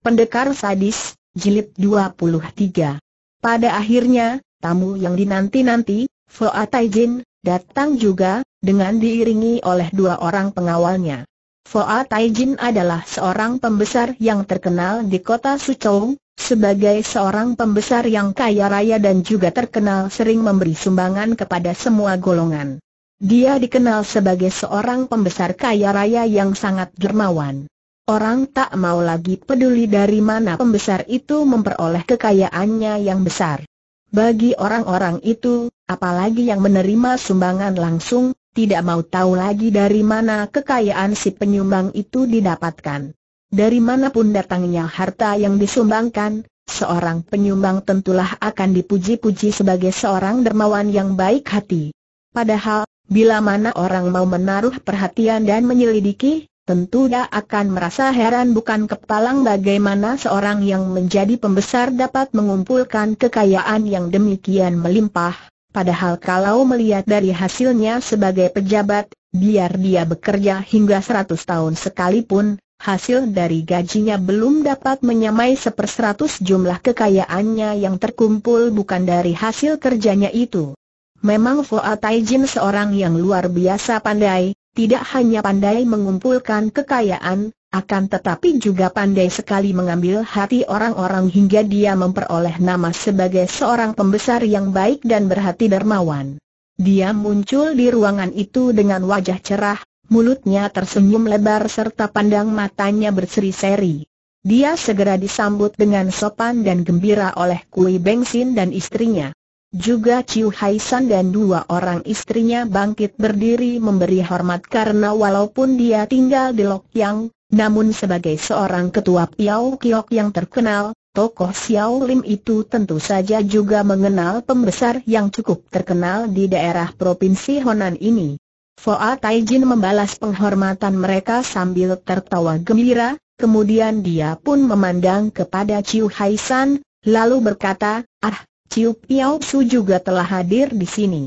Pendekar Sadis, Jilid 23 Pada akhirnya, tamu yang dinanti-nanti, Foa Taijin, datang juga, dengan diiringi oleh dua orang pengawalnya. Foa Taijin adalah seorang pembesar yang terkenal di kota Suchong, sebagai seorang pembesar yang kaya raya dan juga terkenal sering memberi sumbangan kepada semua golongan. Dia dikenal sebagai seorang pembesar kaya raya yang sangat dermawan. Orang tak mau lagi peduli dari mana pembesar itu memperoleh kekayaannya yang besar. Bagi orang-orang itu, apalagi yang menerima sumbangan langsung, tidak mau tahu lagi dari mana kekayaan si penyumbang itu didapatkan. Dari manapun datangnya harta yang disumbangkan, seorang penyumbang tentulah akan dipuji-puji sebagai seorang dermawan yang baik hati. Padahal, bila mana orang mau menaruh perhatian dan menyelidiki, tentu dia akan merasa heran bukan kepalang bagaimana seorang yang menjadi pembesar dapat mengumpulkan kekayaan yang demikian melimpah, padahal kalau melihat dari hasilnya sebagai pejabat, biar dia bekerja hingga seratus tahun sekalipun, hasil dari gajinya belum dapat menyamai seperseratus jumlah kekayaannya yang terkumpul bukan dari hasil kerjanya itu. Memang Fuad Taijin seorang yang luar biasa pandai, tidak hanya pandai mengumpulkan kekayaan, akan tetapi juga pandai sekali mengambil hati orang-orang hingga dia memperoleh nama sebagai seorang pembesar yang baik dan berhati dermawan. Dia muncul di ruangan itu dengan wajah cerah, mulutnya tersenyum lebar serta pandang matanya berseri-seri. Dia segera disambut dengan sopan dan gembira oleh Kui Bengsin dan istrinya. Juga Chiu Hai San dan dua orang istrinya bangkit berdiri memberi hormat karena walaupun dia tinggal di Lok Yang, namun sebagai seorang ketua Piao Kiok yang terkenal, tokoh Xiao Lim itu tentu saja juga mengenal pembesar yang cukup terkenal di daerah Provinsi Honan ini. Foa Taijin membalas penghormatan mereka sambil tertawa gembira, kemudian dia pun memandang kepada Chiu Hai San, lalu berkata, Ah, Ciu Piao Su juga telah hadir di sini.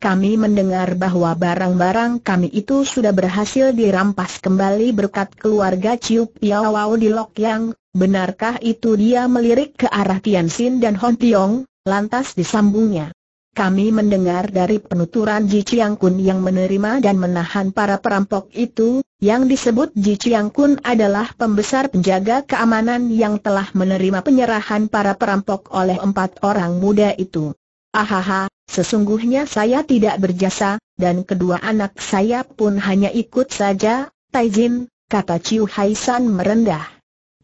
Kami mendengar bahwa barang-barang kami itu sudah berhasil dirampas kembali berkat keluarga Ciu Piao Wao di Lok Yang, benarkah itu dia melirik ke arah Tian Xin dan Hong Tiong, lantas disambungnya. Kami mendengar dari penuturan Ji Chiang Kun yang menerima dan menahan para perampok itu, yang disebut Ji Chiang Kun adalah pembesar penjaga keamanan yang telah menerima penyerahan para perampok oleh empat orang muda itu. Ahaha, sesungguhnya saya tidak berjasa, dan kedua anak saya pun hanya ikut saja, Tai Jin, kata Chiu Hai San merendah.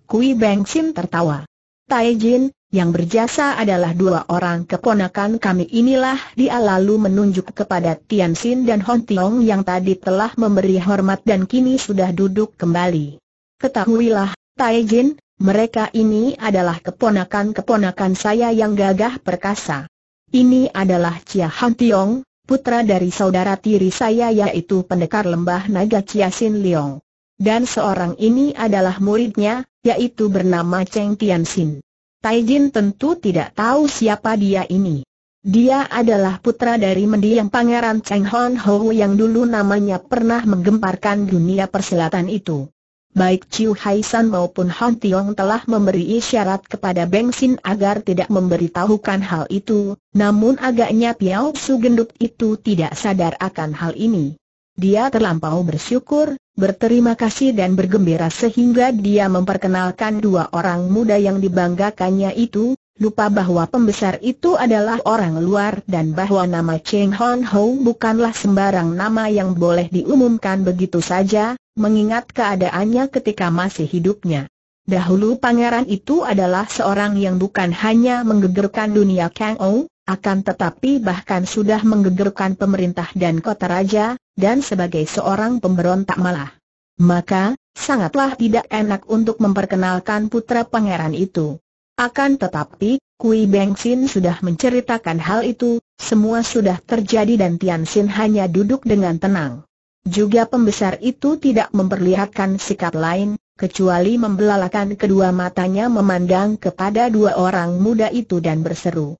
Kui Beng Sim tertawa. Jin. Yang berjasa adalah dua orang keponakan kami inilah dia lalu menunjuk kepada Tian Xin dan Hon Tiong yang tadi telah memberi hormat dan kini sudah duduk kembali. Ketahuilah, Tai Jin, mereka ini adalah keponakan-keponakan saya yang gagah perkasa. Ini adalah Chia Hong Tiong, putra dari saudara tiri saya yaitu pendekar lembah naga Chia Xin Leong. Dan seorang ini adalah muridnya, yaitu bernama Cheng Tian Xin. Taijin tentu tidak tahu siapa dia ini. Dia adalah putra dari mendiang pangeran Cheng Hon Ho yang dulu namanya pernah menggemparkan dunia perselatan itu. Baik Chiu Hai San maupun Han Tiong telah memberi isyarat kepada Beng Sin agar tidak memberitahukan hal itu, namun agaknya Piao Su gendut itu tidak sadar akan hal ini. Dia terlampau bersyukur, berterima kasih dan bergembira sehingga dia memperkenalkan dua orang muda yang dibanggakannya itu, lupa bahwa pembesar itu adalah orang luar dan bahwa nama Cheng Hon Ho bukanlah sembarang nama yang boleh diumumkan begitu saja, mengingat keadaannya ketika masih hidupnya. Dahulu pangeran itu adalah seorang yang bukan hanya menggegerkan dunia Kang O, akan tetapi bahkan sudah menggegerkan pemerintah dan kota raja, dan sebagai seorang pemberontak malah. Maka, sangatlah tidak enak untuk memperkenalkan putra pangeran itu. Akan tetapi, Kui Bengsin sudah menceritakan hal itu, semua sudah terjadi dan Tian Xin hanya duduk dengan tenang. Juga pembesar itu tidak memperlihatkan sikap lain, kecuali membelalakan kedua matanya memandang kepada dua orang muda itu dan berseru.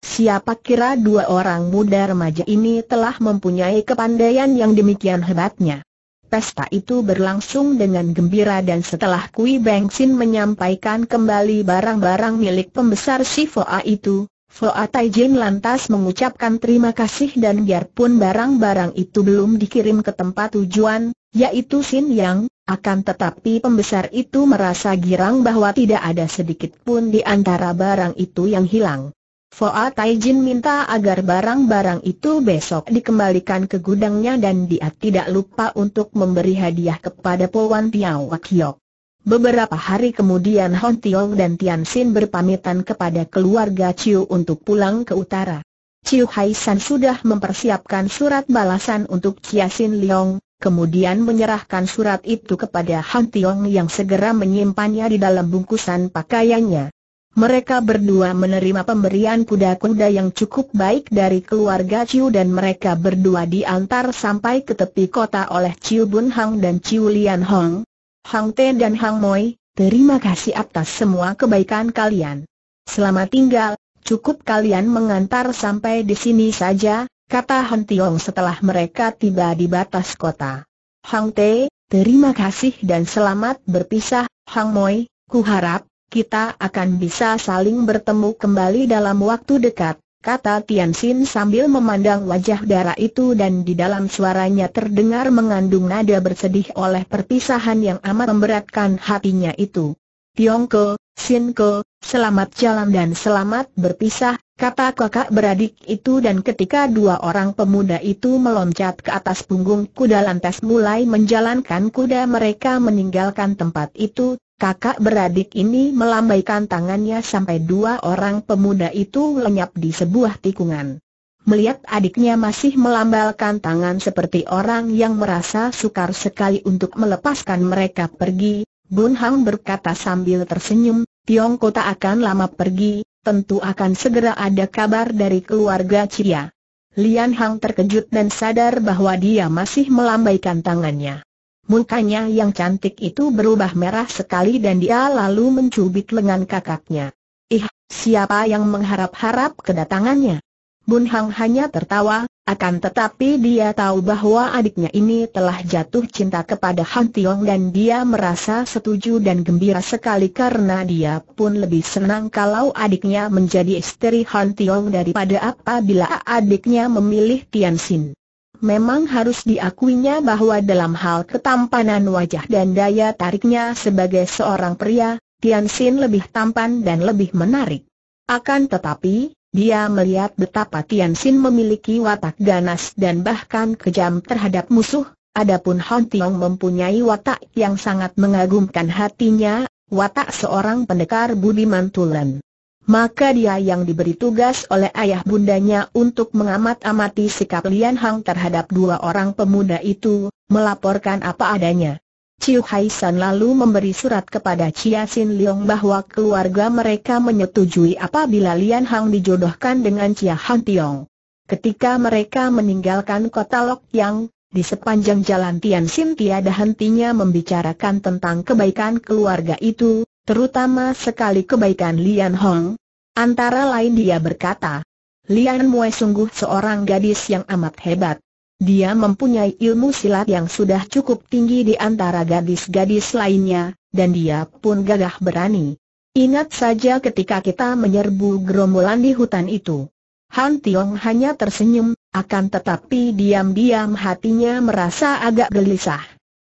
Siapa kira dua orang muda remaja ini telah mempunyai kepandaian yang demikian hebatnya. Pesta itu berlangsung dengan gembira dan setelah Kui sin menyampaikan kembali barang-barang milik pembesar si Foa itu, Foa jin lantas mengucapkan terima kasih dan biarpun barang-barang itu belum dikirim ke tempat tujuan, yaitu Sin Yang, akan tetapi pembesar itu merasa girang bahwa tidak ada sedikit pun di antara barang itu yang hilang. Foa Taijin minta agar barang-barang itu besok dikembalikan ke gudangnya dan dia tidak lupa untuk memberi hadiah kepada Powan Piao Wakyok. Beberapa hari kemudian Hon Tiong dan Tian Xin berpamitan kepada keluarga Chiu untuk pulang ke utara. Chiu Hai San sudah mempersiapkan surat balasan untuk Chia Sin Leong, kemudian menyerahkan surat itu kepada Hon Tiong yang segera menyimpannya di dalam bungkusan pakaiannya. Mereka berdua menerima pemberian kuda-kuda yang cukup baik dari keluarga Ciu dan mereka berdua diantar sampai ke tepi kota oleh Ciu Bun Hang dan Ciu Lian Hong. Hang Te dan Hang Moi, terima kasih atas semua kebaikan kalian. Selamat tinggal, cukup kalian mengantar sampai di sini saja, kata Han Tiong setelah mereka tiba di batas kota. Hang Te, terima kasih dan selamat berpisah, Hang Moi, ku harap kita akan bisa saling bertemu kembali dalam waktu dekat, kata Tian Xin sambil memandang wajah darah itu dan di dalam suaranya terdengar mengandung nada bersedih oleh perpisahan yang amat memberatkan hatinya itu. Tiongko, Sinko, selamat jalan dan selamat berpisah, kata kakak beradik itu dan ketika dua orang pemuda itu meloncat ke atas punggung kuda lantas mulai menjalankan kuda mereka meninggalkan tempat itu, kakak beradik ini melambaikan tangannya sampai dua orang pemuda itu lenyap di sebuah tikungan. Melihat adiknya masih melambalkan tangan seperti orang yang merasa sukar sekali untuk melepaskan mereka pergi, Bun Hang berkata sambil tersenyum, Tiong Kota akan lama pergi, tentu akan segera ada kabar dari keluarga Cia. Lian Hang terkejut dan sadar bahwa dia masih melambaikan tangannya. Mukanya yang cantik itu berubah merah sekali dan dia lalu mencubit lengan kakaknya. Ih, siapa yang mengharap-harap kedatangannya? Bun Hang hanya tertawa, akan tetapi dia tahu bahwa adiknya ini telah jatuh cinta kepada Han Tiong dan dia merasa setuju dan gembira sekali karena dia pun lebih senang kalau adiknya menjadi istri Han Tiong daripada apabila adiknya memilih Tian Xin. Memang harus diakuinya bahwa dalam hal ketampanan wajah dan daya tariknya sebagai seorang pria, Tian Xin lebih tampan dan lebih menarik. Akan tetapi, dia melihat betapa Tian Xin memiliki watak ganas dan bahkan kejam terhadap musuh, adapun Han Tiong mempunyai watak yang sangat mengagumkan hatinya, watak seorang pendekar budiman tulen maka dia yang diberi tugas oleh ayah bundanya untuk mengamat-amati sikap Lian Hang terhadap dua orang pemuda itu, melaporkan apa adanya. Chiu Hai San lalu memberi surat kepada Chia Sin Leong bahwa keluarga mereka menyetujui apabila Lian Hang dijodohkan dengan Chia Han Tiong. Ketika mereka meninggalkan kota Lok Yang, di sepanjang jalan Tian Sin tiada hentinya membicarakan tentang kebaikan keluarga itu, terutama sekali kebaikan Lian Hong. Antara lain dia berkata, Lian Mue sungguh seorang gadis yang amat hebat. Dia mempunyai ilmu silat yang sudah cukup tinggi di antara gadis-gadis lainnya, dan dia pun gagah berani. Ingat saja ketika kita menyerbu gerombolan di hutan itu. Han Tiong hanya tersenyum, akan tetapi diam-diam hatinya merasa agak gelisah.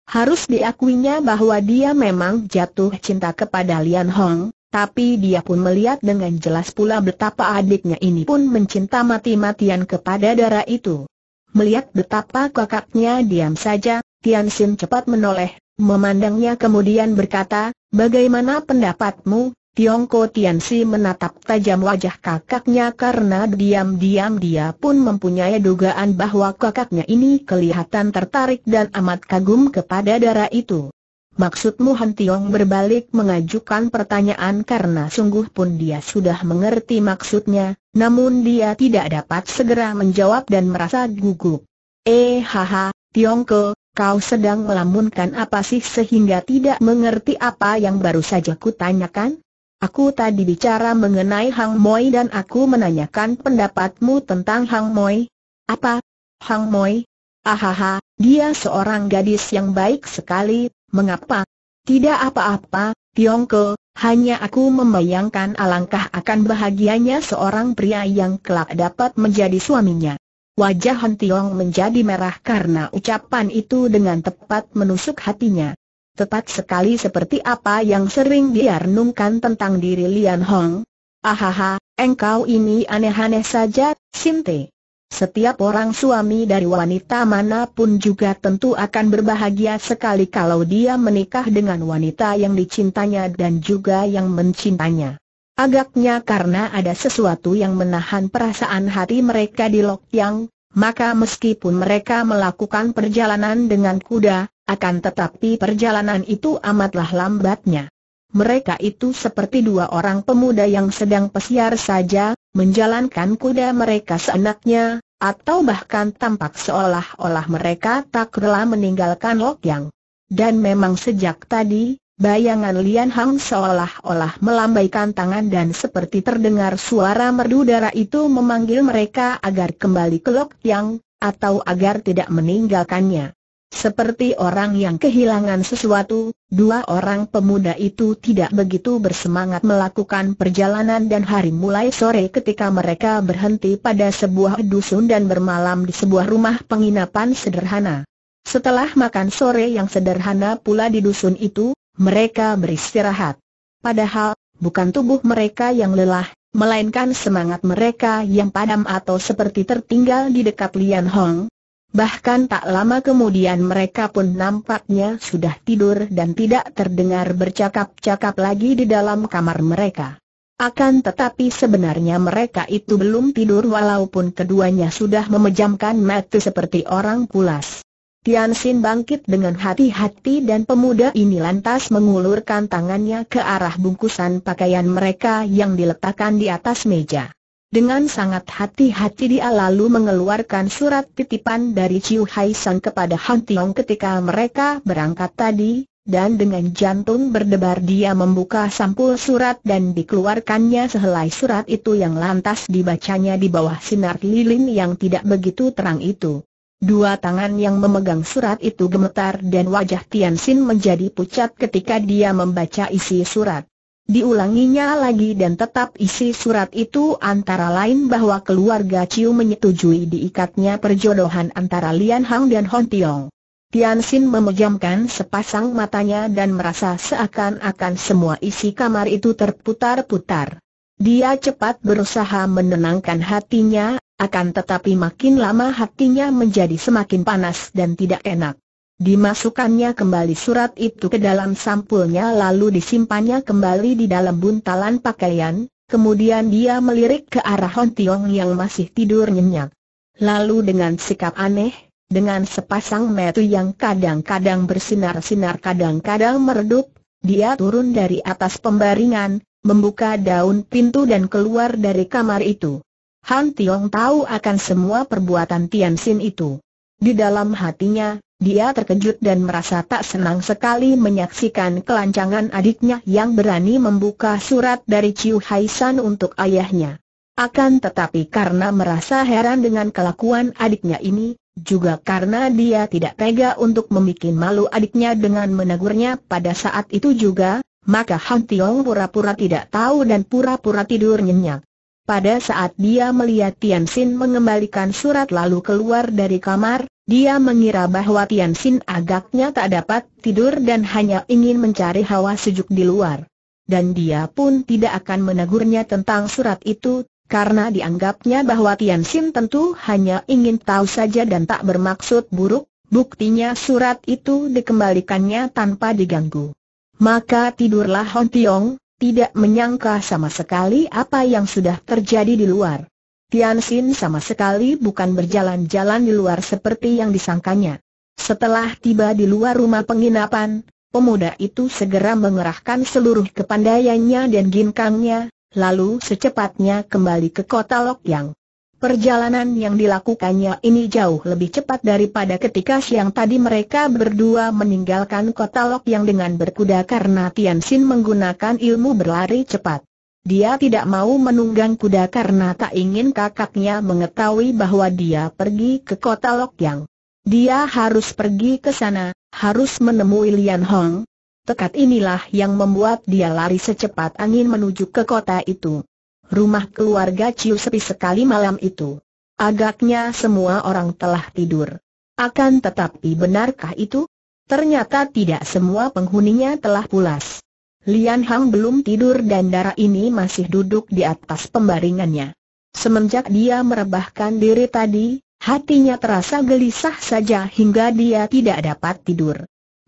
Harus diakuinya bahwa dia memang jatuh cinta kepada Lian Hong, tapi dia pun melihat dengan jelas pula betapa adiknya ini pun mencinta mati-matian kepada darah itu. Melihat betapa kakaknya diam saja, Tian Xin cepat menoleh, memandangnya kemudian berkata, Bagaimana pendapatmu, Tiongko Tiansi menatap tajam wajah kakaknya karena diam-diam dia pun mempunyai dugaan bahwa kakaknya ini kelihatan tertarik dan amat kagum kepada darah itu. Maksudmu Han Tiong berbalik mengajukan pertanyaan karena sungguh pun dia sudah mengerti maksudnya, namun dia tidak dapat segera menjawab dan merasa gugup. Eh haha, Tiongko, kau sedang melamunkan apa sih sehingga tidak mengerti apa yang baru saja kutanyakan? Aku tadi bicara mengenai Hang Moi dan aku menanyakan pendapatmu tentang Hang Moi. Apa? Hang Moi? Ahaha, dia seorang gadis yang baik sekali, mengapa? Tidak apa-apa, Tiongko, hanya aku membayangkan alangkah akan bahagianya seorang pria yang kelak dapat menjadi suaminya. Wajah Han Tiong menjadi merah karena ucapan itu dengan tepat menusuk hatinya tepat sekali seperti apa yang sering dia renungkan tentang diri Lian Hong. Ahaha, engkau ini aneh-aneh saja, Sinte. Setiap orang suami dari wanita manapun juga tentu akan berbahagia sekali kalau dia menikah dengan wanita yang dicintanya dan juga yang mencintanya. Agaknya karena ada sesuatu yang menahan perasaan hati mereka di Yang, maka meskipun mereka melakukan perjalanan dengan kuda, akan tetapi perjalanan itu amatlah lambatnya. Mereka itu seperti dua orang pemuda yang sedang pesiar saja, menjalankan kuda mereka seenaknya, atau bahkan tampak seolah-olah mereka tak rela meninggalkan Lokyang. Dan memang sejak tadi, bayangan Lian Hang seolah-olah melambaikan tangan dan seperti terdengar suara merdu darah itu memanggil mereka agar kembali ke Lokyang, atau agar tidak meninggalkannya. Seperti orang yang kehilangan sesuatu, dua orang pemuda itu tidak begitu bersemangat melakukan perjalanan dan hari mulai sore ketika mereka berhenti pada sebuah dusun dan bermalam di sebuah rumah penginapan sederhana. Setelah makan sore yang sederhana pula di dusun itu, mereka beristirahat. Padahal, bukan tubuh mereka yang lelah, melainkan semangat mereka yang padam atau seperti tertinggal di dekat Lian Hong, Bahkan tak lama kemudian mereka pun nampaknya sudah tidur dan tidak terdengar bercakap-cakap lagi di dalam kamar mereka. Akan tetapi sebenarnya mereka itu belum tidur walaupun keduanya sudah memejamkan mata seperti orang pulas. Tian Xin bangkit dengan hati-hati dan pemuda ini lantas mengulurkan tangannya ke arah bungkusan pakaian mereka yang diletakkan di atas meja. Dengan sangat hati-hati dia lalu mengeluarkan surat titipan dari Chiu Hai San kepada Han Tiong ketika mereka berangkat tadi, dan dengan jantung berdebar dia membuka sampul surat dan dikeluarkannya sehelai surat itu yang lantas dibacanya di bawah sinar lilin yang tidak begitu terang itu. Dua tangan yang memegang surat itu gemetar dan wajah Tian Xin menjadi pucat ketika dia membaca isi surat. Diulanginya lagi dan tetap isi surat itu antara lain bahwa keluarga Ciu menyetujui diikatnya perjodohan antara Lian Hang dan Hon Tiong. Tian Xin memejamkan sepasang matanya dan merasa seakan-akan semua isi kamar itu terputar-putar. Dia cepat berusaha menenangkan hatinya, akan tetapi makin lama hatinya menjadi semakin panas dan tidak enak. Dimasukkannya kembali surat itu ke dalam sampulnya lalu disimpannya kembali di dalam buntalan pakaian, kemudian dia melirik ke arah Hon Tiong yang masih tidur nyenyak. Lalu dengan sikap aneh, dengan sepasang metu yang kadang-kadang bersinar-sinar kadang-kadang meredup, dia turun dari atas pembaringan, membuka daun pintu dan keluar dari kamar itu. Han Tiong tahu akan semua perbuatan Tian Xin itu. Di dalam hatinya, dia terkejut dan merasa tak senang sekali menyaksikan kelancangan adiknya yang berani membuka surat dari Chiu Hai San untuk ayahnya. Akan tetapi karena merasa heran dengan kelakuan adiknya ini, juga karena dia tidak tega untuk membuat malu adiknya dengan menegurnya pada saat itu juga, maka Han Tiong pura-pura tidak tahu dan pura-pura tidur nyenyak. Pada saat dia melihat Tian Xin mengembalikan surat lalu keluar dari kamar, dia mengira bahwa Tian Xin agaknya tak dapat tidur dan hanya ingin mencari hawa sejuk di luar. Dan dia pun tidak akan menegurnya tentang surat itu, karena dianggapnya bahwa Tian Xin tentu hanya ingin tahu saja dan tak bermaksud buruk, buktinya surat itu dikembalikannya tanpa diganggu. Maka tidurlah Hon Tiong, tidak menyangka sama sekali apa yang sudah terjadi di luar. Tian Xin sama sekali bukan berjalan-jalan di luar seperti yang disangkanya. Setelah tiba di luar rumah penginapan, pemuda itu segera mengerahkan seluruh kepandaiannya dan ginkangnya, lalu secepatnya kembali ke kota Yang. Perjalanan yang dilakukannya ini jauh lebih cepat daripada ketika siang tadi mereka berdua meninggalkan kota Lok yang dengan berkuda karena Tian Xin menggunakan ilmu berlari cepat. Dia tidak mau menunggang kuda karena tak ingin kakaknya mengetahui bahwa dia pergi ke kota Lokyang. Dia harus pergi ke sana, harus menemui Lian Hong. Tekad inilah yang membuat dia lari secepat angin menuju ke kota itu. Rumah keluarga Ciu sepi sekali malam itu. Agaknya semua orang telah tidur. Akan tetapi benarkah itu? Ternyata tidak semua penghuninya telah pulas. Lian Hang belum tidur dan darah ini masih duduk di atas pembaringannya. Semenjak dia merebahkan diri tadi, hatinya terasa gelisah saja hingga dia tidak dapat tidur.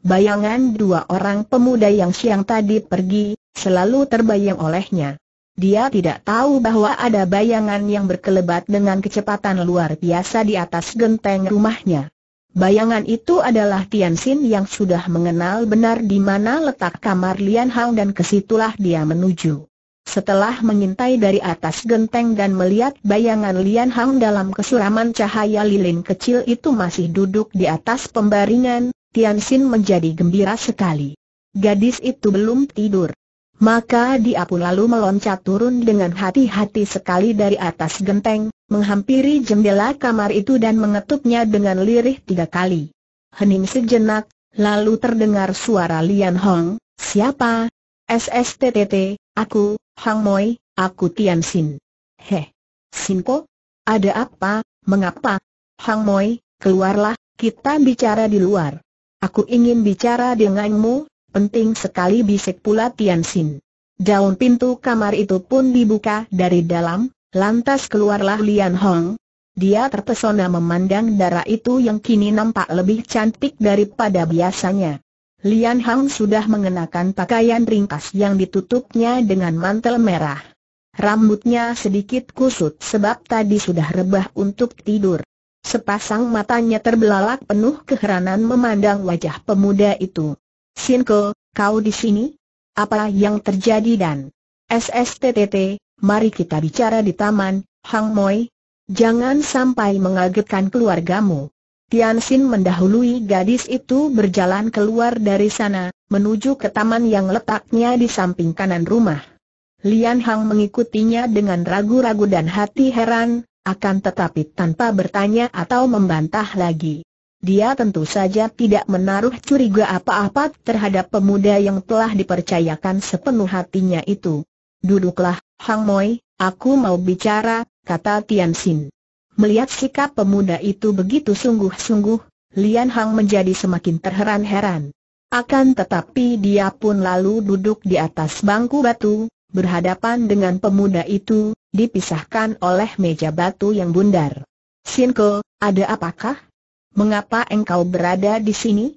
Bayangan dua orang pemuda yang siang tadi pergi, selalu terbayang olehnya. Dia tidak tahu bahwa ada bayangan yang berkelebat dengan kecepatan luar biasa di atas genteng rumahnya. Bayangan itu adalah Tian Xin yang sudah mengenal benar di mana letak kamar Lian Hang dan kesitulah dia menuju. Setelah mengintai dari atas genteng dan melihat bayangan Lian Hang dalam kesuraman cahaya lilin kecil itu masih duduk di atas pembaringan, Tian Xin menjadi gembira sekali. Gadis itu belum tidur. Maka dia pun lalu meloncat turun dengan hati-hati sekali dari atas genteng, menghampiri jendela kamar itu dan mengetuknya dengan lirih tiga kali. Hening sejenak, lalu terdengar suara Lian Hong, siapa? SSTTT, aku, Hang Moi, aku Tian Xin. Heh, Sinko? Ada apa, mengapa? Hang Moi, keluarlah, kita bicara di luar. Aku ingin bicara denganmu, Penting sekali bisik pula Tian Xin. Daun pintu kamar itu pun dibuka dari dalam, lantas keluarlah Lian Hong. Dia terpesona memandang darah itu yang kini nampak lebih cantik daripada biasanya. Lian Hong sudah mengenakan pakaian ringkas yang ditutupnya dengan mantel merah. Rambutnya sedikit kusut sebab tadi sudah rebah untuk tidur. Sepasang matanya terbelalak penuh keheranan memandang wajah pemuda itu. Sinko, kau di sini? Apa yang terjadi dan? SSTTT, mari kita bicara di taman, Hang Moi. Jangan sampai mengagetkan keluargamu. Tian Xin mendahului gadis itu berjalan keluar dari sana, menuju ke taman yang letaknya di samping kanan rumah. Lian Hang mengikutinya dengan ragu-ragu dan hati heran, akan tetapi tanpa bertanya atau membantah lagi. Dia tentu saja tidak menaruh curiga apa-apa terhadap pemuda yang telah dipercayakan sepenuh hatinya itu. Duduklah, Hang Moi, aku mau bicara, kata Tian Xin. Melihat sikap pemuda itu begitu sungguh-sungguh, Lian Hang menjadi semakin terheran-heran. Akan tetapi dia pun lalu duduk di atas bangku batu, berhadapan dengan pemuda itu, dipisahkan oleh meja batu yang bundar. Sinko, ada apakah? mengapa engkau berada di sini?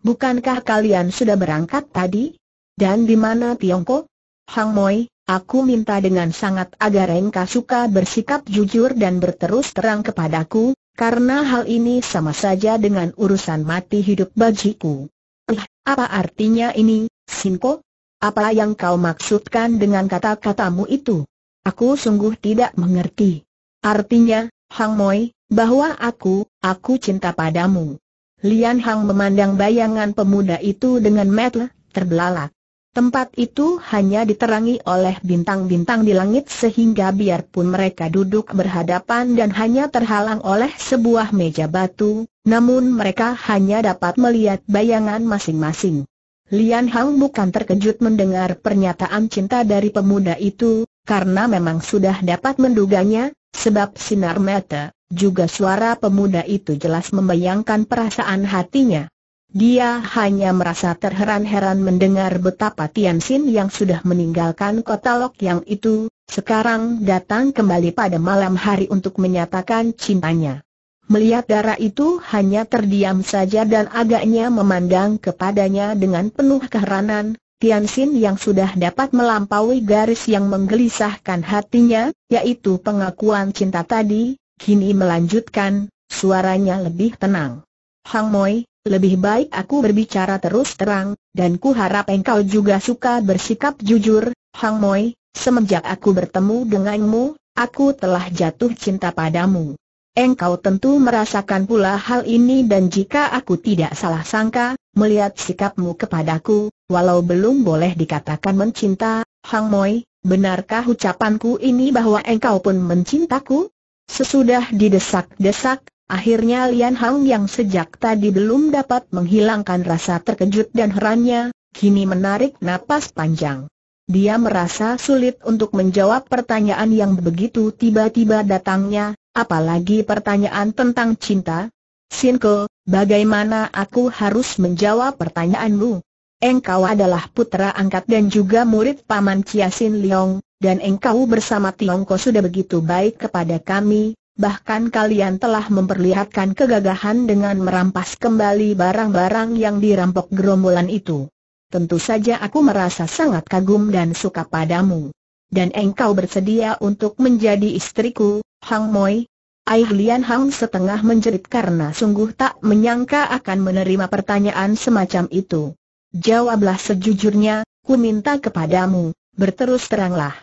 Bukankah kalian sudah berangkat tadi? Dan di mana Tiongkok? Hang Moi, aku minta dengan sangat agar engkau suka bersikap jujur dan berterus terang kepadaku, karena hal ini sama saja dengan urusan mati hidup bajiku. Eh, apa artinya ini, Sinko? Apa yang kau maksudkan dengan kata-katamu itu? Aku sungguh tidak mengerti. Artinya, Hang Moi, bahwa aku, aku cinta padamu. Lian Hang memandang bayangan pemuda itu dengan mata terbelalak. Tempat itu hanya diterangi oleh bintang-bintang di langit sehingga biarpun mereka duduk berhadapan dan hanya terhalang oleh sebuah meja batu, namun mereka hanya dapat melihat bayangan masing-masing. Lian Hang bukan terkejut mendengar pernyataan cinta dari pemuda itu, karena memang sudah dapat menduganya, sebab sinar mata juga suara pemuda itu jelas membayangkan perasaan hatinya. Dia hanya merasa terheran-heran mendengar betapa Tianxin yang sudah meninggalkan kota Lok yang itu, sekarang datang kembali pada malam hari untuk menyatakan cintanya. Melihat darah itu hanya terdiam saja dan agaknya memandang kepadanya dengan penuh keheranan, Tianxin yang sudah dapat melampaui garis yang menggelisahkan hatinya, yaitu pengakuan cinta tadi, Kini melanjutkan, suaranya lebih tenang. Hang Moi, lebih baik aku berbicara terus terang, dan ku harap engkau juga suka bersikap jujur, Hang Moi, semenjak aku bertemu denganmu, aku telah jatuh cinta padamu. Engkau tentu merasakan pula hal ini dan jika aku tidak salah sangka, melihat sikapmu kepadaku, walau belum boleh dikatakan mencinta, Hang Moi, benarkah ucapanku ini bahwa engkau pun mencintaku? Sesudah didesak-desak, akhirnya Lian Hang yang sejak tadi belum dapat menghilangkan rasa terkejut dan herannya, kini menarik napas panjang. Dia merasa sulit untuk menjawab pertanyaan yang begitu tiba-tiba datangnya, apalagi pertanyaan tentang cinta. Sinko, bagaimana aku harus menjawab pertanyaanmu? engkau adalah putra angkat dan juga murid paman Ciasin Liong, dan engkau bersama Tiongko sudah begitu baik kepada kami, bahkan kalian telah memperlihatkan kegagahan dengan merampas kembali barang-barang yang dirampok gerombolan itu. Tentu saja aku merasa sangat kagum dan suka padamu. Dan engkau bersedia untuk menjadi istriku, Hang Moi, Aih Lian Hang setengah menjerit karena sungguh tak menyangka akan menerima pertanyaan semacam itu. Jawablah sejujurnya, ku minta kepadamu, berterus teranglah.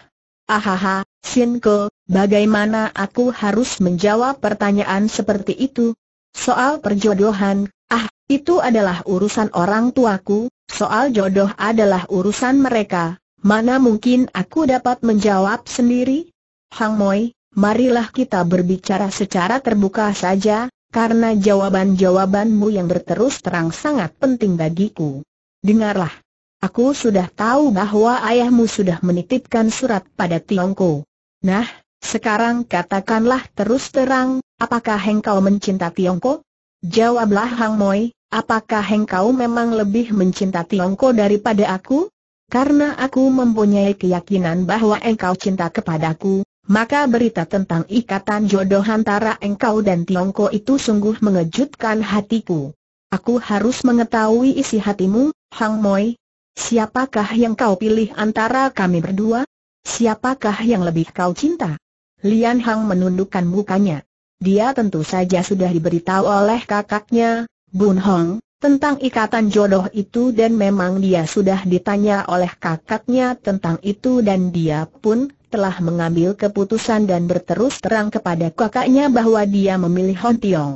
Ahaha, Sinko, bagaimana aku harus menjawab pertanyaan seperti itu? Soal perjodohan, ah, itu adalah urusan orang tuaku, soal jodoh adalah urusan mereka, mana mungkin aku dapat menjawab sendiri? Hang Moi, marilah kita berbicara secara terbuka saja, karena jawaban-jawabanmu yang berterus terang sangat penting bagiku. Dengarlah. Aku sudah tahu bahwa ayahmu sudah menitipkan surat pada Tiongko. Nah, sekarang katakanlah terus terang, apakah engkau mencinta Tiongko? Jawablah Hang Moi, apakah engkau memang lebih mencinta Tiongko daripada aku? Karena aku mempunyai keyakinan bahwa engkau cinta kepadaku, maka berita tentang ikatan jodoh antara engkau dan Tiongko itu sungguh mengejutkan hatiku. Aku harus mengetahui isi hatimu, Hang Moi, siapakah yang kau pilih antara kami berdua? Siapakah yang lebih kau cinta? Lian Hang menundukkan mukanya. Dia tentu saja sudah diberitahu oleh kakaknya, Bun Hong, tentang ikatan jodoh itu dan memang dia sudah ditanya oleh kakaknya tentang itu dan dia pun telah mengambil keputusan dan berterus terang kepada kakaknya bahwa dia memilih Hong Tiong.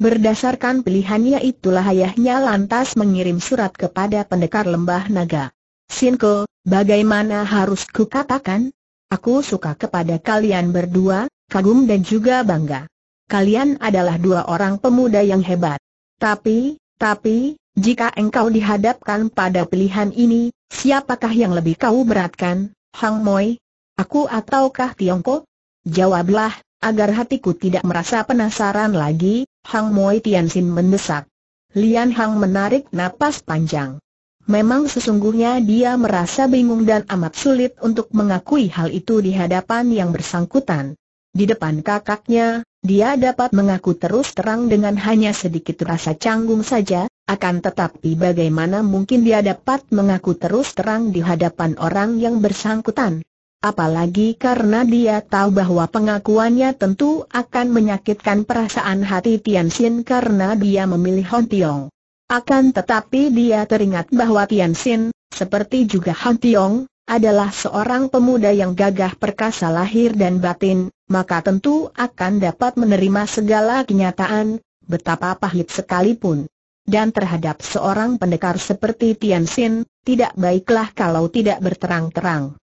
Berdasarkan pilihannya itulah ayahnya lantas mengirim surat kepada pendekar lembah naga. Sinko, bagaimana harus kukatakan? Aku suka kepada kalian berdua, kagum dan juga bangga. Kalian adalah dua orang pemuda yang hebat. Tapi, tapi, jika engkau dihadapkan pada pilihan ini, siapakah yang lebih kau beratkan, Hang Moi? Aku ataukah Tiongko? Jawablah, agar hatiku tidak merasa penasaran lagi, Hang Moi Tianxin mendesak. Lian Hang menarik napas panjang. Memang sesungguhnya dia merasa bingung dan amat sulit untuk mengakui hal itu di hadapan yang bersangkutan. Di depan kakaknya, dia dapat mengaku terus terang dengan hanya sedikit rasa canggung saja, akan tetapi bagaimana mungkin dia dapat mengaku terus terang di hadapan orang yang bersangkutan? apalagi karena dia tahu bahwa pengakuannya tentu akan menyakitkan perasaan hati Tian Xin karena dia memilih Hong Tiong. Akan tetapi dia teringat bahwa Tian Xin, seperti juga Hong Tiong, adalah seorang pemuda yang gagah perkasa lahir dan batin, maka tentu akan dapat menerima segala kenyataan, betapa pahit sekalipun. Dan terhadap seorang pendekar seperti Tian Xin, tidak baiklah kalau tidak berterang-terang.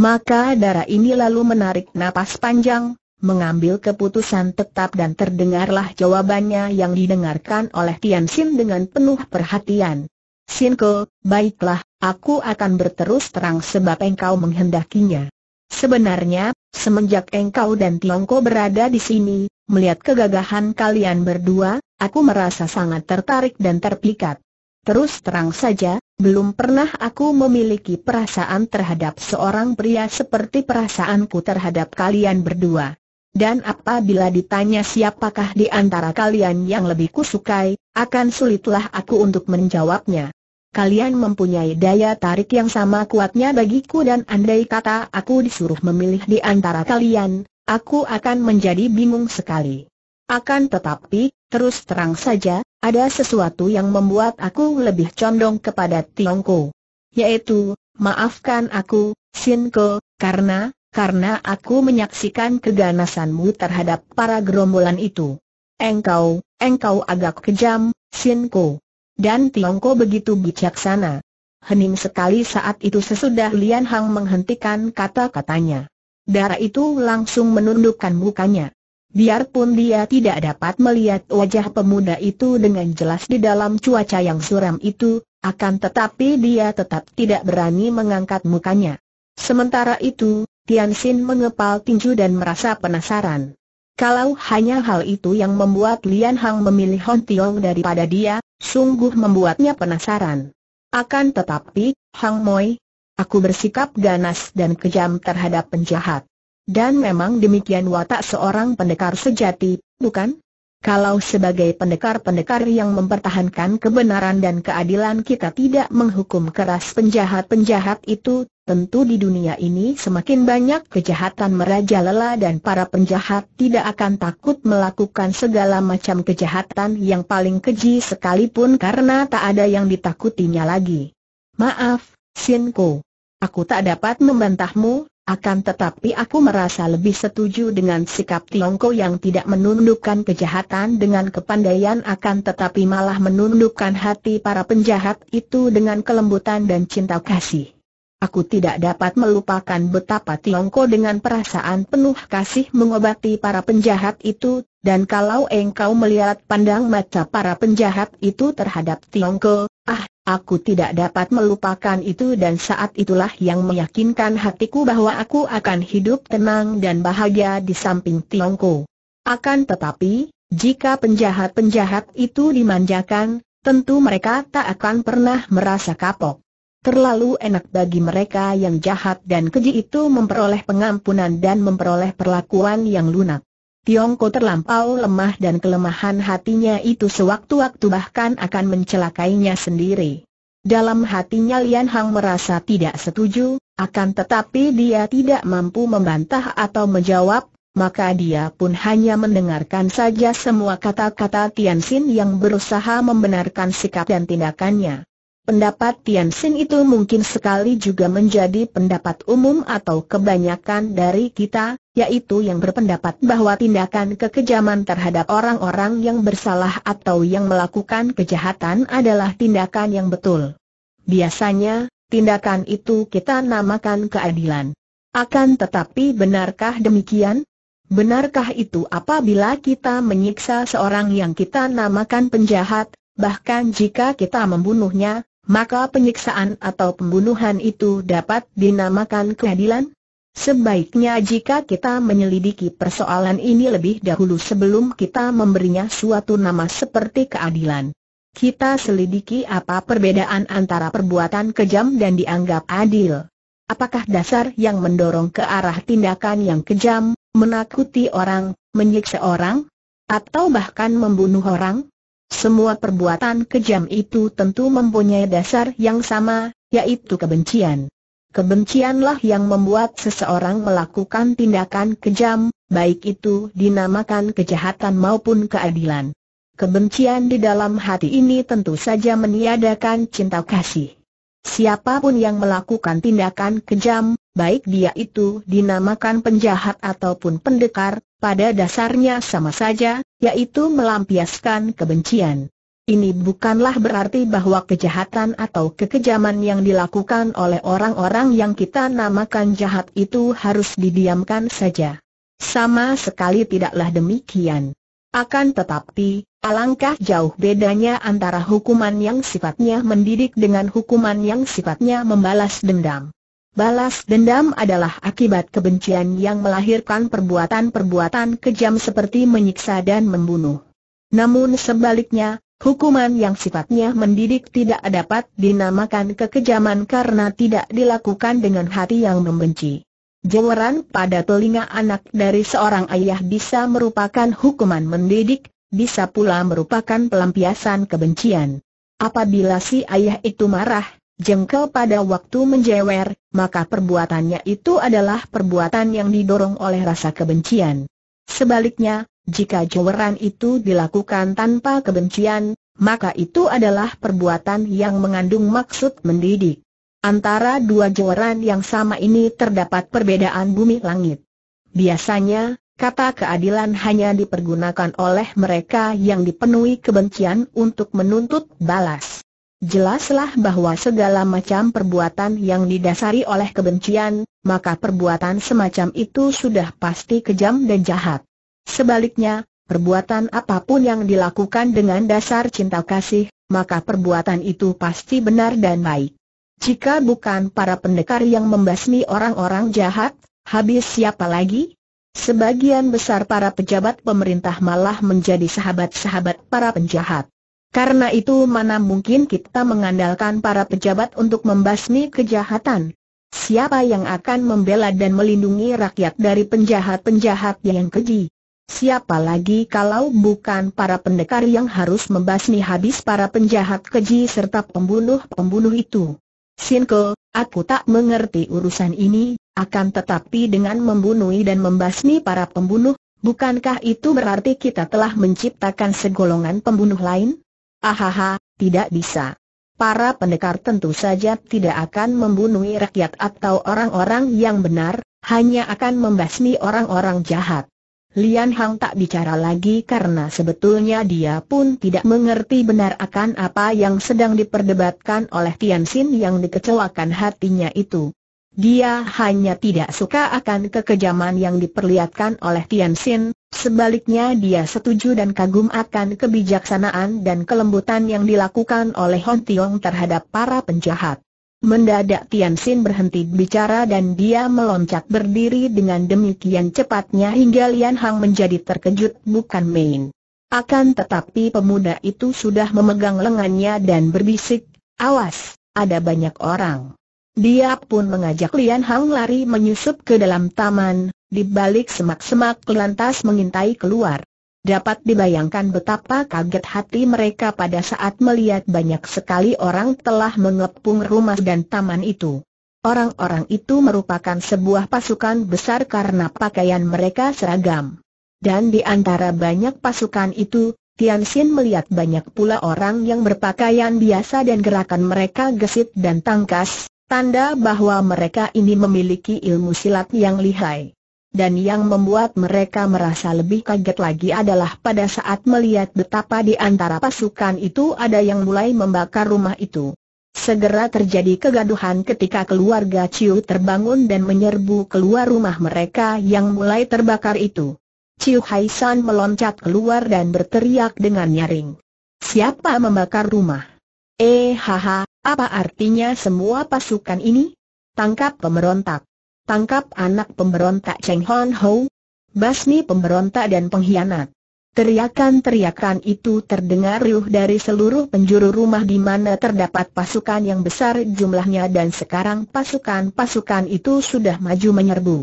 Maka darah ini lalu menarik napas panjang, mengambil keputusan tetap dan terdengarlah jawabannya yang didengarkan oleh Tian Xin dengan penuh perhatian. Sinko, baiklah, aku akan berterus terang sebab engkau menghendakinya. Sebenarnya, semenjak engkau dan Tiongko berada di sini, melihat kegagahan kalian berdua, aku merasa sangat tertarik dan terpikat. Terus terang saja, belum pernah aku memiliki perasaan terhadap seorang pria seperti perasaanku terhadap kalian berdua. Dan apabila ditanya siapakah di antara kalian yang lebih kusukai, akan sulitlah aku untuk menjawabnya. Kalian mempunyai daya tarik yang sama kuatnya bagiku dan andai kata aku disuruh memilih di antara kalian, aku akan menjadi bingung sekali. Akan tetapi, terus terang saja, ada sesuatu yang membuat aku lebih condong kepada Tiongko. Yaitu, maafkan aku, Sinko, karena, karena aku menyaksikan keganasanmu terhadap para gerombolan itu. Engkau, engkau agak kejam, Sinko. Dan Tiongko begitu bijaksana. Hening sekali saat itu sesudah Lian Hang menghentikan kata-katanya. Darah itu langsung menundukkan mukanya. Biarpun dia tidak dapat melihat wajah pemuda itu dengan jelas di dalam cuaca yang suram itu, akan tetapi dia tetap tidak berani mengangkat mukanya. Sementara itu, Tian Xin mengepal tinju dan merasa penasaran. Kalau hanya hal itu yang membuat Lian Hang memilih Hong Tiong daripada dia, sungguh membuatnya penasaran. Akan tetapi, Hang Moi, aku bersikap ganas dan kejam terhadap penjahat. Dan memang demikian watak seorang pendekar sejati, bukan? Kalau sebagai pendekar-pendekar yang mempertahankan kebenaran dan keadilan kita tidak menghukum keras penjahat-penjahat itu, tentu di dunia ini semakin banyak kejahatan merajalela dan para penjahat tidak akan takut melakukan segala macam kejahatan yang paling keji sekalipun karena tak ada yang ditakutinya lagi. Maaf, Sinko. Aku tak dapat membantahmu, akan tetapi aku merasa lebih setuju dengan sikap Tiongko yang tidak menundukkan kejahatan dengan kepandaian akan tetapi malah menundukkan hati para penjahat itu dengan kelembutan dan cinta kasih. Aku tidak dapat melupakan betapa Tiongko dengan perasaan penuh kasih mengobati para penjahat itu, dan kalau engkau melihat pandang mata para penjahat itu terhadap Tiongko, Ah, aku tidak dapat melupakan itu dan saat itulah yang meyakinkan hatiku bahwa aku akan hidup tenang dan bahagia di samping Tiongko. Akan tetapi, jika penjahat-penjahat itu dimanjakan, tentu mereka tak akan pernah merasa kapok. Terlalu enak bagi mereka yang jahat dan keji itu memperoleh pengampunan dan memperoleh perlakuan yang lunak. Tiongko terlampau lemah dan kelemahan hatinya itu sewaktu-waktu bahkan akan mencelakainya sendiri. Dalam hatinya Lian Hang merasa tidak setuju, akan tetapi dia tidak mampu membantah atau menjawab, maka dia pun hanya mendengarkan saja semua kata-kata Tian Xin yang berusaha membenarkan sikap dan tindakannya. Pendapat Tian Xin itu mungkin sekali juga menjadi pendapat umum atau kebanyakan dari kita, yaitu yang berpendapat bahwa tindakan kekejaman terhadap orang-orang yang bersalah atau yang melakukan kejahatan adalah tindakan yang betul. Biasanya, tindakan itu kita namakan keadilan. Akan tetapi benarkah demikian? Benarkah itu apabila kita menyiksa seorang yang kita namakan penjahat, bahkan jika kita membunuhnya, maka penyiksaan atau pembunuhan itu dapat dinamakan keadilan? Sebaiknya jika kita menyelidiki persoalan ini lebih dahulu sebelum kita memberinya suatu nama seperti keadilan. Kita selidiki apa perbedaan antara perbuatan kejam dan dianggap adil. Apakah dasar yang mendorong ke arah tindakan yang kejam, menakuti orang, menyiksa orang, atau bahkan membunuh orang? Semua perbuatan kejam itu tentu mempunyai dasar yang sama, yaitu kebencian. Kebencianlah yang membuat seseorang melakukan tindakan kejam, baik itu dinamakan kejahatan maupun keadilan. Kebencian di dalam hati ini tentu saja meniadakan cinta kasih. Siapapun yang melakukan tindakan kejam, baik dia itu dinamakan penjahat ataupun pendekar, pada dasarnya sama saja, yaitu melampiaskan kebencian. Ini bukanlah berarti bahwa kejahatan atau kekejaman yang dilakukan oleh orang-orang yang kita namakan jahat itu harus didiamkan saja. Sama sekali tidaklah demikian. Akan tetapi, alangkah jauh bedanya antara hukuman yang sifatnya mendidik dengan hukuman yang sifatnya membalas dendam. Balas dendam adalah akibat kebencian yang melahirkan perbuatan-perbuatan kejam seperti menyiksa dan membunuh. Namun sebaliknya, Hukuman yang sifatnya mendidik tidak dapat dinamakan kekejaman karena tidak dilakukan dengan hati yang membenci. Jeweran pada telinga anak dari seorang ayah bisa merupakan hukuman mendidik, bisa pula merupakan pelampiasan kebencian. Apabila si ayah itu marah, jengkel pada waktu menjewer, maka perbuatannya itu adalah perbuatan yang didorong oleh rasa kebencian. Sebaliknya, jika joweran itu dilakukan tanpa kebencian, maka itu adalah perbuatan yang mengandung maksud mendidik. Antara dua joweran yang sama ini terdapat perbedaan bumi langit. Biasanya, kata keadilan hanya dipergunakan oleh mereka yang dipenuhi kebencian untuk menuntut balas. Jelaslah bahwa segala macam perbuatan yang didasari oleh kebencian, maka perbuatan semacam itu sudah pasti kejam dan jahat. Sebaliknya, perbuatan apapun yang dilakukan dengan dasar cinta kasih, maka perbuatan itu pasti benar dan baik. Jika bukan para pendekar yang membasmi orang-orang jahat, habis siapa lagi? Sebagian besar para pejabat pemerintah malah menjadi sahabat-sahabat para penjahat. Karena itu mana mungkin kita mengandalkan para pejabat untuk membasmi kejahatan. Siapa yang akan membela dan melindungi rakyat dari penjahat-penjahat yang keji? Siapa lagi kalau bukan para pendekar yang harus membasmi habis para penjahat keji serta pembunuh-pembunuh itu? Sinko, aku tak mengerti urusan ini, akan tetapi dengan membunuh dan membasmi para pembunuh, bukankah itu berarti kita telah menciptakan segolongan pembunuh lain? Ahaha, tidak bisa. Para pendekar tentu saja tidak akan membunuh rakyat atau orang-orang yang benar, hanya akan membasmi orang-orang jahat. Lian Hang tak bicara lagi karena sebetulnya dia pun tidak mengerti benar akan apa yang sedang diperdebatkan oleh Tian Xin yang dikecewakan hatinya itu. Dia hanya tidak suka akan kekejaman yang diperlihatkan oleh Tian Xin, sebaliknya dia setuju dan kagum akan kebijaksanaan dan kelembutan yang dilakukan oleh Hong Tiong terhadap para penjahat. Mendadak Tian Xin berhenti bicara dan dia meloncat berdiri dengan demikian cepatnya hingga Lian Hang menjadi terkejut bukan main. Akan tetapi pemuda itu sudah memegang lengannya dan berbisik, awas, ada banyak orang. Dia pun mengajak Lian Hang lari menyusup ke dalam taman, dibalik semak-semak lantas mengintai keluar. Dapat dibayangkan betapa kaget hati mereka pada saat melihat banyak sekali orang telah mengepung rumah dan taman itu. Orang-orang itu merupakan sebuah pasukan besar karena pakaian mereka seragam. Dan di antara banyak pasukan itu, Tian Xin melihat banyak pula orang yang berpakaian biasa dan gerakan mereka gesit dan tangkas, tanda bahwa mereka ini memiliki ilmu silat yang lihai dan yang membuat mereka merasa lebih kaget lagi adalah pada saat melihat betapa di antara pasukan itu ada yang mulai membakar rumah itu. Segera terjadi kegaduhan ketika keluarga Ciu terbangun dan menyerbu keluar rumah mereka yang mulai terbakar itu. Ciu Haisan meloncat keluar dan berteriak dengan nyaring. Siapa membakar rumah? Eh haha, apa artinya semua pasukan ini? Tangkap pemberontak tangkap anak pemberontak Cheng Hon Ho, basmi pemberontak dan pengkhianat. Teriakan-teriakan itu terdengar riuh dari seluruh penjuru rumah di mana terdapat pasukan yang besar jumlahnya dan sekarang pasukan-pasukan itu sudah maju menyerbu.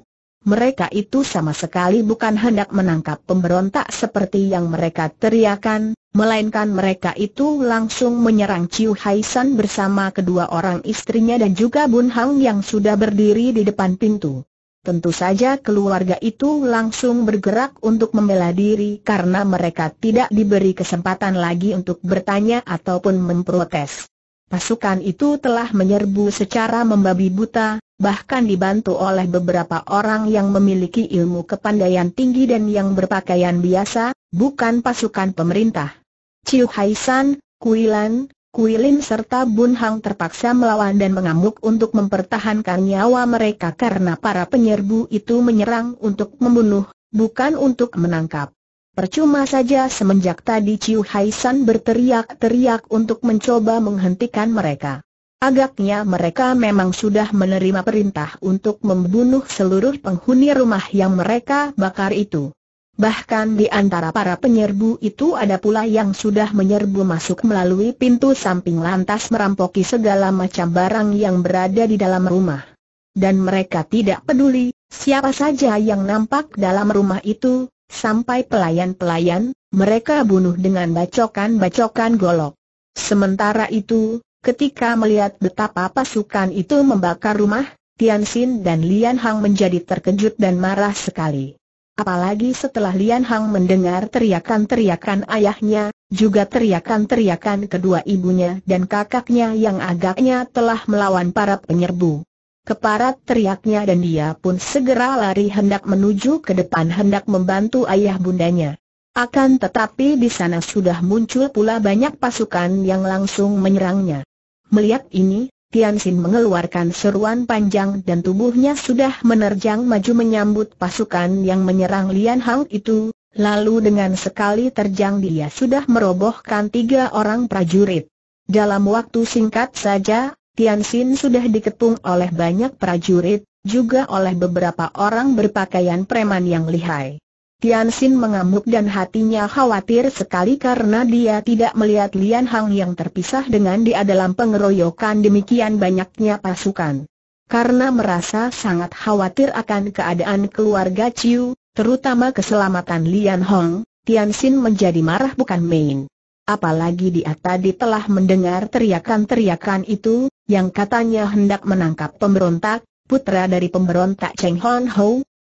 Mereka itu sama sekali bukan hendak menangkap pemberontak seperti yang mereka teriakan, Melainkan mereka itu langsung menyerang Chiu Hai San bersama kedua orang istrinya dan juga Bun Hang yang sudah berdiri di depan pintu. Tentu saja keluarga itu langsung bergerak untuk membela diri karena mereka tidak diberi kesempatan lagi untuk bertanya ataupun memprotes. Pasukan itu telah menyerbu secara membabi buta, bahkan dibantu oleh beberapa orang yang memiliki ilmu kepandaian tinggi dan yang berpakaian biasa, bukan pasukan pemerintah. Chiu Hai San, Kui Lan, Kui Lin serta Bun Hang terpaksa melawan dan mengamuk untuk mempertahankan nyawa mereka karena para penyerbu itu menyerang untuk membunuh, bukan untuk menangkap. Percuma saja semenjak tadi Chiu Hai San berteriak-teriak untuk mencoba menghentikan mereka. Agaknya mereka memang sudah menerima perintah untuk membunuh seluruh penghuni rumah yang mereka bakar itu. Bahkan di antara para penyerbu itu ada pula yang sudah menyerbu masuk melalui pintu samping lantas merampoki segala macam barang yang berada di dalam rumah. Dan mereka tidak peduli, siapa saja yang nampak dalam rumah itu, sampai pelayan-pelayan, mereka bunuh dengan bacokan-bacokan golok. Sementara itu, ketika melihat betapa pasukan itu membakar rumah, Tian Xin dan Lian Hang menjadi terkejut dan marah sekali. Apalagi setelah Lian Hang mendengar teriakan-teriakan ayahnya, juga teriakan-teriakan kedua ibunya dan kakaknya yang agaknya telah melawan para penyerbu. Keparat teriaknya dan dia pun segera lari hendak menuju ke depan hendak membantu ayah bundanya. Akan tetapi di sana sudah muncul pula banyak pasukan yang langsung menyerangnya. Melihat ini, Tian Xin mengeluarkan seruan panjang dan tubuhnya sudah menerjang maju menyambut pasukan yang menyerang Lian Hang itu, lalu dengan sekali terjang dia sudah merobohkan tiga orang prajurit. Dalam waktu singkat saja, Tian Xin sudah diketung oleh banyak prajurit, juga oleh beberapa orang berpakaian preman yang lihai. Tian Xin mengamuk dan hatinya khawatir sekali karena dia tidak melihat Lian Hang yang terpisah dengan dia dalam pengeroyokan demikian banyaknya pasukan. Karena merasa sangat khawatir akan keadaan keluarga Chiu, terutama keselamatan Lian Hong, Tian Xin menjadi marah bukan main. Apalagi dia tadi telah mendengar teriakan-teriakan itu, yang katanya hendak menangkap pemberontak, putra dari pemberontak Cheng Hon Ho.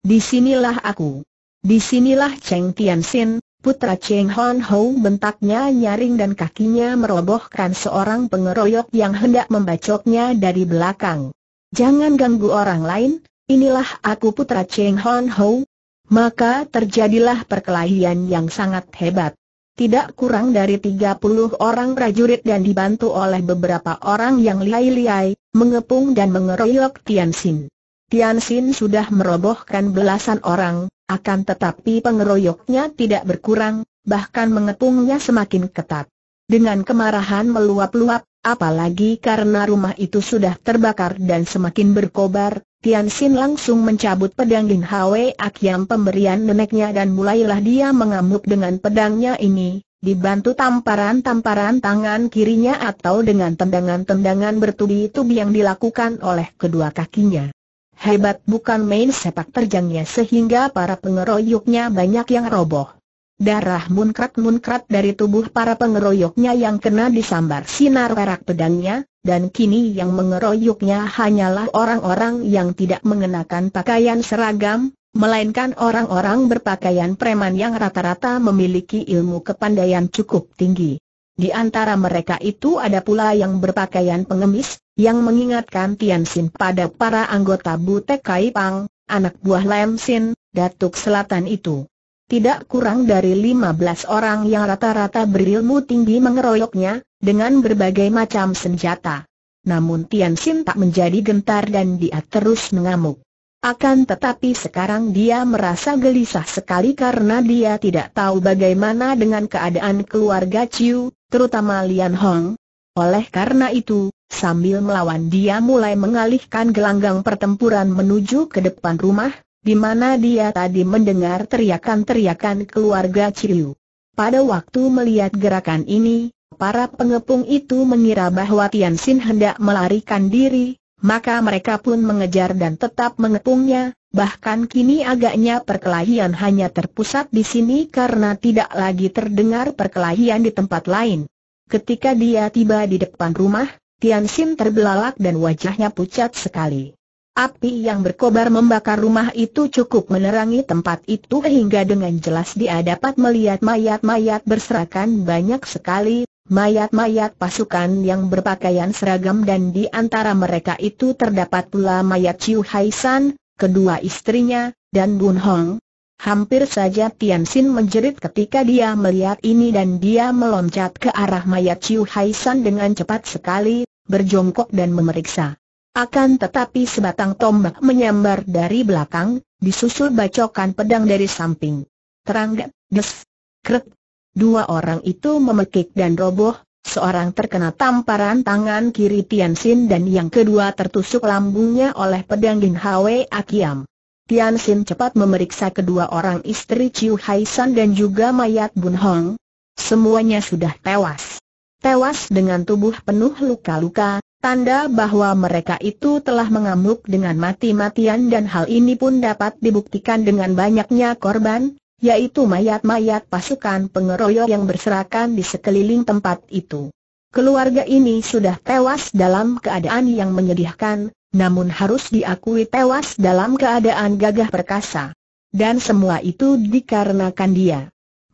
Disinilah aku. Disinilah Cheng Tianxin, putra Cheng Hon Ho bentaknya nyaring dan kakinya merobohkan seorang pengeroyok yang hendak membacoknya dari belakang. Jangan ganggu orang lain, inilah aku putra Cheng Hon Ho. Maka terjadilah perkelahian yang sangat hebat. Tidak kurang dari 30 orang prajurit dan dibantu oleh beberapa orang yang liai-liai, mengepung dan mengeroyok Tianxin. Tian Xin sudah merobohkan belasan orang, akan tetapi pengeroyoknya tidak berkurang, bahkan mengepungnya semakin ketat. Dengan kemarahan meluap-luap, apalagi karena rumah itu sudah terbakar dan semakin berkobar, Tian Xin langsung mencabut pedang Lin Hwe Akiam pemberian neneknya dan mulailah dia mengamuk dengan pedangnya ini, dibantu tamparan-tamparan tangan kirinya atau dengan tendangan-tendangan bertubi-tubi yang dilakukan oleh kedua kakinya. Hebat bukan main sepak terjangnya sehingga para pengeroyoknya banyak yang roboh. Darah munkrat-munkrat dari tubuh para pengeroyoknya yang kena disambar sinar perak pedangnya, dan kini yang mengeroyoknya hanyalah orang-orang yang tidak mengenakan pakaian seragam, melainkan orang-orang berpakaian preman yang rata-rata memiliki ilmu kepandaian cukup tinggi. Di antara mereka itu ada pula yang berpakaian pengemis, yang mengingatkan Tian Sin pada para anggota Butek Kai Pang, anak buah Lam Sin, Datuk Selatan itu. Tidak kurang dari 15 orang yang rata-rata berilmu tinggi mengeroyoknya, dengan berbagai macam senjata. Namun Tian Sin tak menjadi gentar dan dia terus mengamuk. Akan tetapi sekarang dia merasa gelisah sekali karena dia tidak tahu bagaimana dengan keadaan keluarga Ciu, terutama Lian Hong. Oleh karena itu, sambil melawan dia mulai mengalihkan gelanggang pertempuran menuju ke depan rumah, di mana dia tadi mendengar teriakan-teriakan keluarga Ciriu. Pada waktu melihat gerakan ini, para pengepung itu mengira bahwa Tian Xin hendak melarikan diri, maka mereka pun mengejar dan tetap mengepungnya, bahkan kini agaknya perkelahian hanya terpusat di sini karena tidak lagi terdengar perkelahian di tempat lain. Ketika dia tiba di depan rumah, Tian Xin terbelalak dan wajahnya pucat sekali. Api yang berkobar membakar rumah itu cukup menerangi tempat itu hingga dengan jelas dia dapat melihat mayat-mayat berserakan banyak sekali, mayat-mayat pasukan yang berpakaian seragam dan di antara mereka itu terdapat pula mayat Chiu Hai San, kedua istrinya, dan Bun Hong. Hampir saja Tian Xin menjerit ketika dia melihat ini dan dia meloncat ke arah mayat Chiu Hai San dengan cepat sekali, berjongkok dan memeriksa. Akan tetapi sebatang tombak menyambar dari belakang, disusul bacokan pedang dari samping. Terangga, des, krek, Dua orang itu memekik dan roboh, seorang terkena tamparan tangan kiri Tiansin dan yang kedua tertusuk lambungnya oleh pedang Ging Hwe Akiam. Tiansin cepat memeriksa kedua orang istri Chiu Hai San dan juga mayat Bun Hong. Semuanya sudah tewas. Tewas dengan tubuh penuh luka-luka, Tanda bahwa mereka itu telah mengamuk dengan mati-matian dan hal ini pun dapat dibuktikan dengan banyaknya korban, yaitu mayat-mayat pasukan pengeroyok yang berserakan di sekeliling tempat itu. Keluarga ini sudah tewas dalam keadaan yang menyedihkan, namun harus diakui tewas dalam keadaan gagah perkasa. Dan semua itu dikarenakan dia.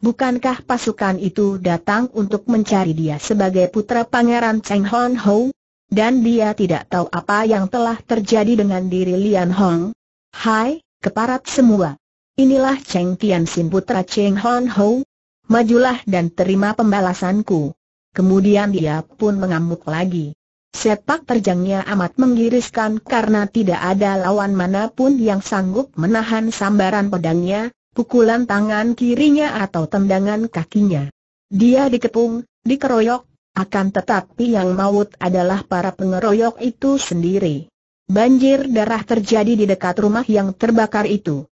Bukankah pasukan itu datang untuk mencari dia sebagai putra pangeran Cheng Hon Ho? Dan dia tidak tahu apa yang telah terjadi dengan diri Lian Hong. Hai, keparat semua. Inilah Cheng Tian Sin putra Cheng Hon Ho. Majulah dan terima pembalasanku. Kemudian dia pun mengamuk lagi. Sepak terjangnya amat menggiriskan karena tidak ada lawan manapun yang sanggup menahan sambaran pedangnya, pukulan tangan kirinya atau tendangan kakinya. Dia dikepung, dikeroyok, akan tetapi yang maut adalah para pengeroyok itu sendiri. Banjir darah terjadi di dekat rumah yang terbakar itu.